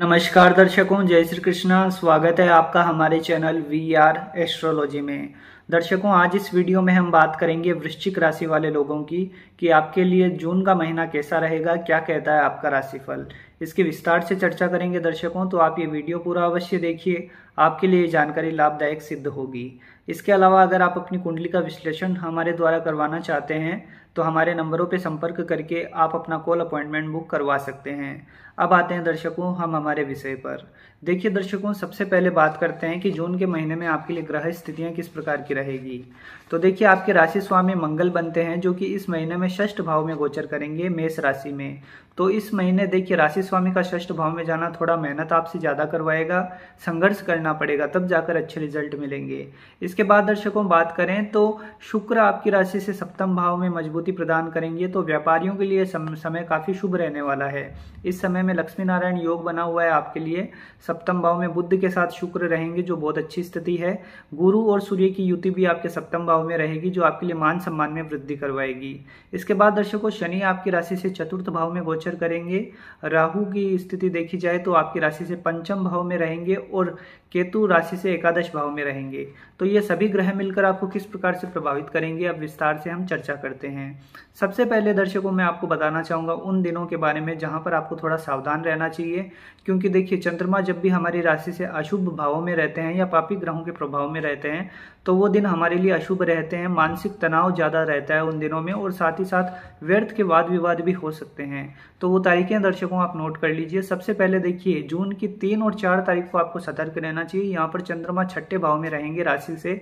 नमस्कार दर्शकों जय श्री कृष्णा स्वागत है आपका हमारे चैनल वी आर एस्ट्रोलॉजी में दर्शकों आज इस वीडियो में हम बात करेंगे वृश्चिक राशि वाले लोगों की कि आपके लिए जून का महीना कैसा रहेगा क्या कहता है आपका राशिफल इसके विस्तार से चर्चा करेंगे दर्शकों तो आप ये वीडियो पूरा अवश्य देखिए आपके लिए जानकारी लाभदायक सिद्ध होगी इसके अलावा अगर आप अपनी कुंडली का विश्लेषण हमारे द्वारा करवाना चाहते हैं तो हमारे नंबरों पर संपर्क करके आप अपना कॉल अपॉइंटमेंट बुक करवा सकते हैं अब आते हैं दर्शकों हम हमारे विषय पर देखिए दर्शकों सबसे पहले बात करते हैं कि जून के महीने में आपके लिए ग्रह स्थितियां किस प्रकार की रहेगी तो देखिए आपके राशि स्वामी मंगल बनते हैं जो कि इस महीने में षष्ठ भाव में गोचर करेंगे मेष राशि में तो इस महीने देखिए राशि स्वामी का षष्ठ भाव में जाना थोड़ा मेहनत आपसे ज़्यादा करवाएगा संघर्ष करना पड़ेगा तब जाकर अच्छे रिजल्ट मिलेंगे इसके बाद दर्शकों बात करें तो शुक्र आपकी राशि से सप्तम भाव में मजबूती प्रदान करेंगे तो व्यापारियों के लिए समय काफ़ी शुभ रहने वाला है इस समय में लक्ष्मी नारायण योग बना हुआ है आपके लिए सप्तम भाव में बुद्ध के साथ शुक्र रहेंगे जो बहुत अच्छी स्थिति है गुरु और सूर्य की युति भी आपके सप्तम भाव में रहेगी जो आपके लिए मान सम्मान में वृद्धि करवाएगी इसके बाद दर्शकों शनि आपकी राशि से चतुर्थ भाव में गोचर गोचर करेंगे राहु की स्थिति देखी जाए तो आपकी राशि से पंचम भाव में रहेंगे और केतु राशि से एकादश भाव में रहेंगे तो ये सभी ग्रह मिलकर आपको किस प्रकार से प्रभावित करेंगे अब विस्तार से हम चर्चा करते हैं सबसे पहले दर्शकों मैं आपको बताना चाहूँगा उन दिनों के बारे में जहाँ पर आपको थोड़ा सावधान रहना चाहिए क्योंकि देखिए चंद्रमा जब भी हमारी राशि से अशुभ भावों में रहते हैं या पापी ग्रहों के प्रभाव में रहते हैं तो वो दिन हमारे लिए अशुभ रहते हैं मानसिक तनाव ज़्यादा रहता है उन दिनों में और साथ ही साथ व्यर्थ के वाद विवाद भी हो सकते हैं तो वो तारीखें दर्शकों आप नोट कर लीजिए सबसे पहले देखिए जून की तीन और चार तारीख को आपको सतर्क रहना चाहिए यहाँ पर चंद्रमा छठे भाव में रहेंगे राशि से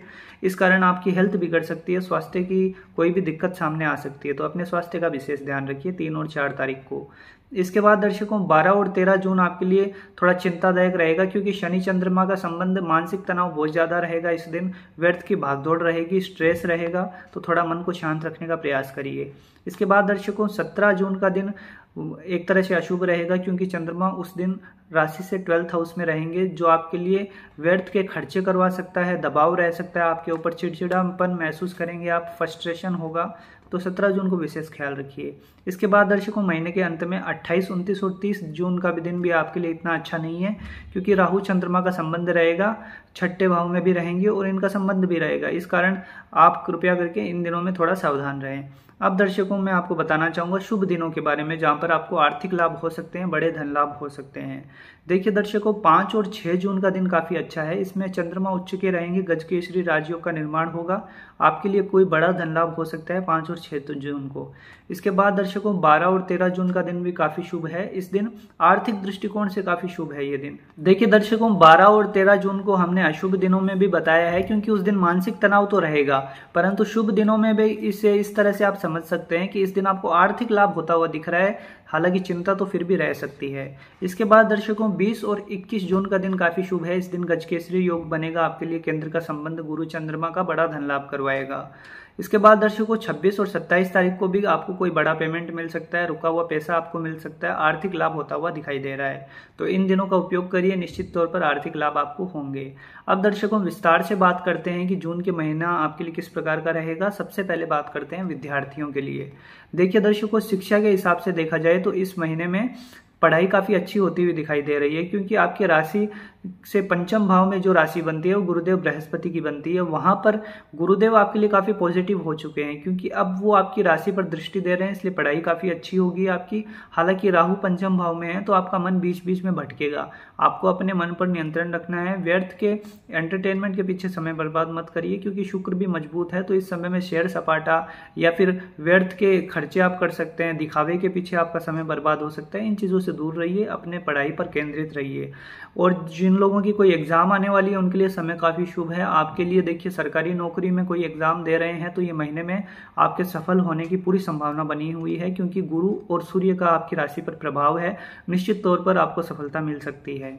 इस कारण आपकी हेल्थ बिगड़ सकती है स्वास्थ्य की कोई भी दिक्कत सामने आ सकती है तो अपने स्वास्थ्य का विशेष ध्यान रखिए तीन और चार तारीख को इसके बाद दर्शकों 12 और 13 जून आपके लिए थोड़ा चिंतादायक रहेगा क्योंकि शनि चंद्रमा का संबंध मानसिक तनाव बहुत ज़्यादा रहेगा इस दिन व्यर्थ की भागदौड़ रहेगी स्ट्रेस रहेगा तो थोड़ा मन को शांत रखने का प्रयास करिए इसके बाद दर्शकों 17 जून का दिन एक तरह से अशुभ रहेगा क्योंकि चंद्रमा उस दिन राशि से ट्वेल्थ हाउस में रहेंगे जो आपके लिए व्यर्थ के खर्चे करवा सकता है दबाव रह सकता है आपके ऊपर चिड़चिड़ापन महसूस करेंगे आप फ्रस्ट्रेशन होगा तो 17 जून को विशेष ख्याल रखिए इसके बाद दर्शकों महीने के अंत में 28, उनतीस और 30 जून का भी दिन भी आपके लिए इतना अच्छा नहीं है क्योंकि राहु चंद्रमा का संबंध रहेगा छठे भाव में भी रहेंगे और इनका संबंध भी रहेगा इस कारण आप कृपया करके इन दिनों में थोड़ा सावधान रहें अब दर्शकों मैं आपको बताना चाहूँगा शुभ दिनों के बारे में जहाँ पर आपको आर्थिक लाभ हो सकते हैं बड़े धन लाभ हो सकते हैं देखिए दर्शकों पाँच और छः जून का दिन काफ़ी अच्छा है इसमें चंद्रमा उच्च के रहेंगे गज राजयोग का निर्माण होगा आपके लिए कोई बड़ा धन लाभ हो सकता है पाँच और और छः तो जून को इसके बाद दर्शकों 12 और 13 जून का दिन भी काफी शुभ है इस दिन आर्थिक दृष्टिकोण से काफी शुभ है ये दिन देखिए दर्शकों 12 और 13 जून को हमने अशुभ दिनों में भी बताया है क्योंकि उस दिन मानसिक तनाव तो रहेगा परंतु शुभ दिनों में भी इसे इस तरह से आप समझ सकते हैं कि इस दिन आपको आर्थिक लाभ होता हुआ दिख रहा है हालांकि चिंता तो फिर भी रह सकती है इसके बाद दर्शकों 20 और 21 जून का दिन काफी शुभ है इस दिन गजकेसरी योग बनेगा आपके लिए केंद्र का संबंध गुरु चंद्रमा का बड़ा धन लाभ करवाएगा इसके बाद दर्शकों 26 और 27 तारीख को भी आपको कोई बड़ा पेमेंट मिल सकता है रुका हुआ पैसा आपको मिल सकता है आर्थिक लाभ होता हुआ दिखाई दे रहा है तो इन दिनों का उपयोग करिए निश्चित तौर पर आर्थिक लाभ आपको होंगे अब दर्शकों विस्तार से बात करते हैं कि जून के महीना आपके लिए किस प्रकार का रहेगा सबसे पहले बात करते हैं विद्यार्थियों के लिए देखिए दर्शकों शिक्षा के हिसाब से देखा जाए तो इस महीने में पढ़ाई काफ़ी अच्छी होती हुई दिखाई दे रही है क्योंकि आपकी राशि से पंचम भाव में जो राशि बनती है वो गुरुदेव बृहस्पति की बनती है वहाँ पर गुरुदेव आपके लिए काफ़ी पॉजिटिव हो चुके हैं क्योंकि अब वो आपकी राशि पर दृष्टि दे रहे हैं इसलिए पढ़ाई काफ़ी अच्छी होगी आपकी हालांकि राहु पंचम भाव में है तो आपका मन बीच बीच में भटकेगा आपको अपने मन पर नियंत्रण रखना है व्यर्थ के एंटरटेनमेंट के पीछे समय बर्बाद मत करिए क्योंकि शुक्र भी मजबूत है तो इस समय में शेयर सपाटा या फिर व्यर्थ के खर्चे आप कर सकते हैं दिखावे के पीछे आपका समय बर्बाद हो सकता है इन चीज़ों से दूर रहिए अपने पढ़ाई पर केंद्रित रहिए और जिन लोगों की कोई एग्ज़ाम आने वाली है उनके लिए समय काफ़ी शुभ है आपके लिए देखिए सरकारी नौकरी में कोई एग्ज़ाम दे रहे हैं तो ये महीने में आपके सफल होने की पूरी संभावना बनी हुई है क्योंकि गुरु और सूर्य का आपकी राशि पर प्रभाव है निश्चित तौर पर आपको सफलता मिल सकती है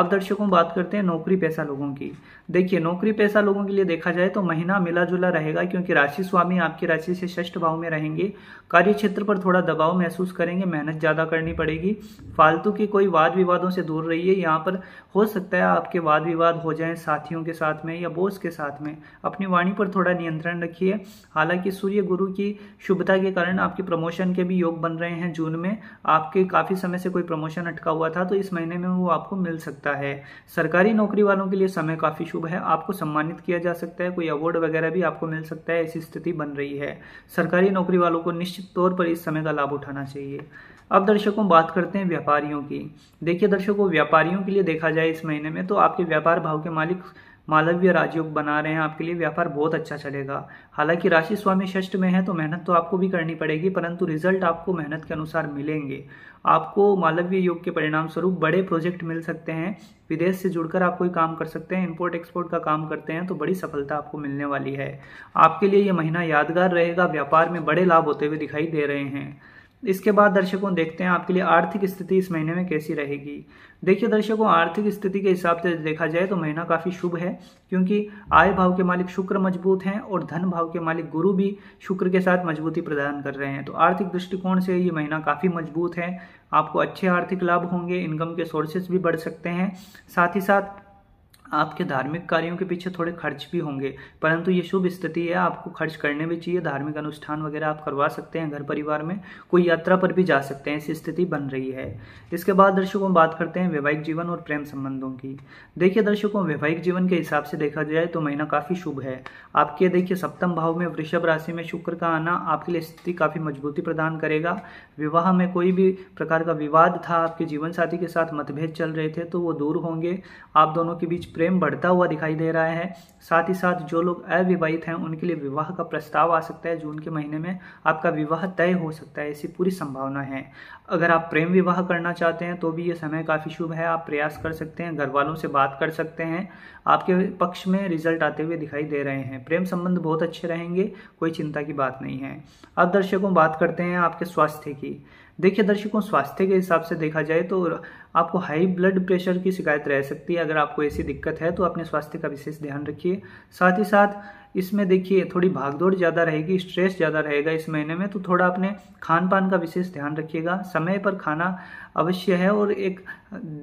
अब दर्शकों बात करते हैं नौकरी पैसा लोगों की देखिए नौकरी पैसा लोगों के लिए देखा जाए तो महीना मिला जुला रहेगा क्योंकि राशि स्वामी आपकी राशि से षष्ठ भाव में रहेंगे कार्य क्षेत्र पर थोड़ा दबाव महसूस करेंगे मेहनत ज़्यादा करनी पड़ेगी फालतू की कोई वाद विवादों से दूर रहिए यहाँ पर हो सकता है आपके वाद विवाद हो जाएं साथियों के साथ में या बॉस के साथ में अपनी वाणी पर थोड़ा नियंत्रण रखिए हालांकि सूर्य गुरु की शुभता के कारण आपके प्रमोशन के भी योग बन रहे हैं जून में आपके काफ़ी समय से कोई प्रमोशन अटका हुआ था तो इस महीने में वो आपको मिल सकता है सरकारी नौकरी वालों के लिए समय काफ़ी शुभ है आपको सम्मानित किया जा सकता है कोई अवार्ड वगैरह भी आपको मिल सकता है ऐसी स्थिति बन रही है सरकारी नौकरी वालों को निश्चित तौर पर इस समय का लाभ उठाना चाहिए अब दर्शकों बात करते हैं व्यापारियों की देखिए दर्शकों व्यापारियों के लिए देखा जाए इस महीने में तो आपके व्यापार भाव के मालिक मालव्य राजयोग बना रहे हैं आपके लिए व्यापार बहुत अच्छा चलेगा हालांकि राशि स्वामी षष्ठ में है तो मेहनत तो आपको भी करनी पड़ेगी परंतु रिजल्ट आपको मेहनत के अनुसार मिलेंगे आपको मालव्य योग के परिणाम स्वरूप बड़े प्रोजेक्ट मिल सकते हैं विदेश से जुड़कर आप कोई काम कर सकते हैं इंपोर्ट एक्सपोर्ट का काम करते हैं तो बड़ी सफलता आपको मिलने वाली है आपके लिए ये महीना यादगार रहेगा व्यापार में बड़े लाभ होते हुए दिखाई दे रहे हैं इसके बाद दर्शकों देखते हैं आपके लिए आर्थिक स्थिति इस महीने में कैसी रहेगी देखिए दर्शकों आर्थिक स्थिति के हिसाब से देखा जाए तो महीना काफ़ी शुभ है क्योंकि आय भाव के मालिक शुक्र मजबूत हैं और धन भाव के मालिक गुरु भी शुक्र के साथ मजबूती प्रदान कर रहे हैं तो आर्थिक दृष्टिकोण से ये महीना काफ़ी मजबूत है आपको अच्छे आर्थिक लाभ होंगे इनकम के सोर्सेज भी बढ़ सकते हैं साथ ही साथ आपके धार्मिक कार्यों के पीछे थोड़े खर्च भी होंगे परंतु ये शुभ स्थिति है आपको खर्च करने भी चाहिए धार्मिक अनुष्ठान वगैरह आप करवा सकते हैं घर परिवार में कोई यात्रा पर भी जा सकते हैं ऐसी स्थिति बन रही है इसके बाद दर्शकों बात करते हैं वैवाहिक जीवन और प्रेम संबंधों की देखिए दर्शकों वैवाहिक जीवन के हिसाब से देखा जाए तो महीना काफ़ी शुभ है आपके देखिए सप्तम भाव में वृषभ राशि में शुक्र का आना आपके लिए स्थिति काफ़ी मजबूती प्रदान करेगा विवाह में कोई भी प्रकार का विवाद था आपके जीवन साथी के साथ मतभेद चल रहे थे तो वो दूर होंगे आप दोनों के बीच प्रेम प्रेम बढ़ता हुआ दिखाई दे रहा है साथ ही साथ जो लोग अविवाहित हैं उनके लिए विवाह का प्रस्ताव आ सकता है जून के महीने में आपका विवाह तय हो सकता है ऐसी पूरी संभावना है अगर आप प्रेम विवाह करना चाहते हैं तो भी ये समय काफ़ी शुभ है आप प्रयास कर सकते हैं घर वालों से बात कर सकते हैं आपके पक्ष में रिजल्ट आते हुए दिखाई दे रहे हैं प्रेम संबंध बहुत अच्छे रहेंगे कोई चिंता की बात नहीं है अब दर्शकों बात करते हैं आपके स्वास्थ्य की देखिए दर्शकों स्वास्थ्य के हिसाब से देखा जाए तो आपको हाई ब्लड प्रेशर की शिकायत रह सकती है अगर आपको ऐसी दिक्कत है तो अपने स्वास्थ्य का विशेष ध्यान रखिए साथ ही साथ इसमें देखिए थोड़ी भागदौड़ ज़्यादा रहेगी स्ट्रेस ज़्यादा रहेगा इस महीने में तो थोड़ा अपने खान पान का विशेष ध्यान रखिएगा समय पर खाना अवश्य है और एक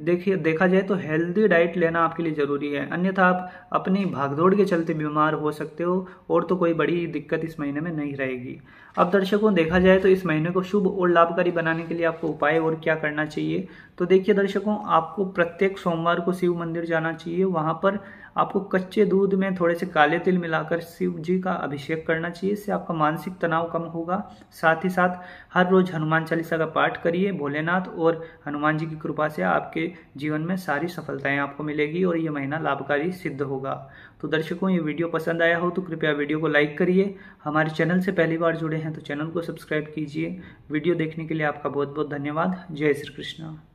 देखिए देखा जाए तो हेल्दी डाइट लेना आपके लिए ज़रूरी है अन्यथा आप अपनी भागदौड़ के चलते बीमार हो सकते हो और तो कोई बड़ी दिक्कत इस महीने में नहीं रहेगी अब दर्शकों देखा जाए तो इस महीने को शुभ और लाभकारी बनाने के लिए आपको उपाय और क्या करना चाहिए तो देखिए दर्शकों आपको प्रत्येक सोमवार को शिव मंदिर जाना चाहिए वहाँ पर आपको कच्चे दूध में थोड़े से काले तिल मिलाकर शिव जी का अभिषेक करना चाहिए इससे आपका मानसिक तनाव कम होगा साथ ही साथ हर रोज हनुमान चालीसा का पाठ करिए भोलेनाथ और हनुमान जी की कृपा से आपके जीवन में सारी सफलताएं आपको मिलेगी और ये महीना लाभकारी सिद्ध होगा तो दर्शकों ये वीडियो पसंद आया हो तो कृपया वीडियो को लाइक करिए हमारे चैनल से पहली बार जुड़े हैं तो चैनल को सब्सक्राइब कीजिए वीडियो देखने के लिए आपका बहुत बहुत धन्यवाद जय श्री कृष्णा